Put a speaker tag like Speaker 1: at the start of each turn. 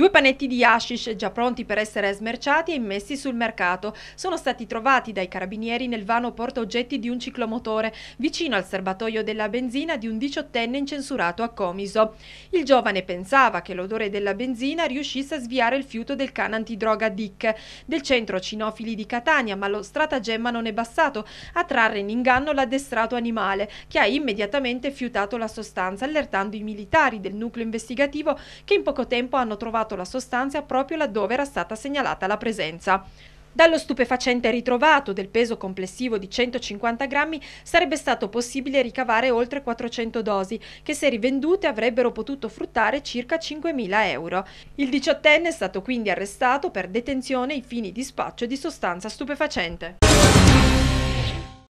Speaker 1: Due panetti di hashish già pronti per essere smerciati e immessi sul mercato sono stati trovati dai carabinieri nel vano porta oggetti di un ciclomotore vicino al serbatoio della benzina di un diciottenne incensurato a Comiso. Il giovane pensava che l'odore della benzina riuscisse a sviare il fiuto del can antidroga Dick del centro cinofili di Catania, ma lo stratagemma non è bastato a trarre in inganno l'addestrato animale che ha immediatamente fiutato la sostanza allertando i militari del nucleo investigativo che in poco tempo hanno trovato ritrovato la sostanza proprio laddove era stata segnalata la presenza. Dallo stupefacente ritrovato, del peso complessivo di 150 grammi, sarebbe stato possibile ricavare oltre 400 dosi, che se rivendute avrebbero potuto fruttare circa 5.000 euro. Il diciottenne è stato quindi arrestato per detenzione ai fini di spaccio di sostanza stupefacente.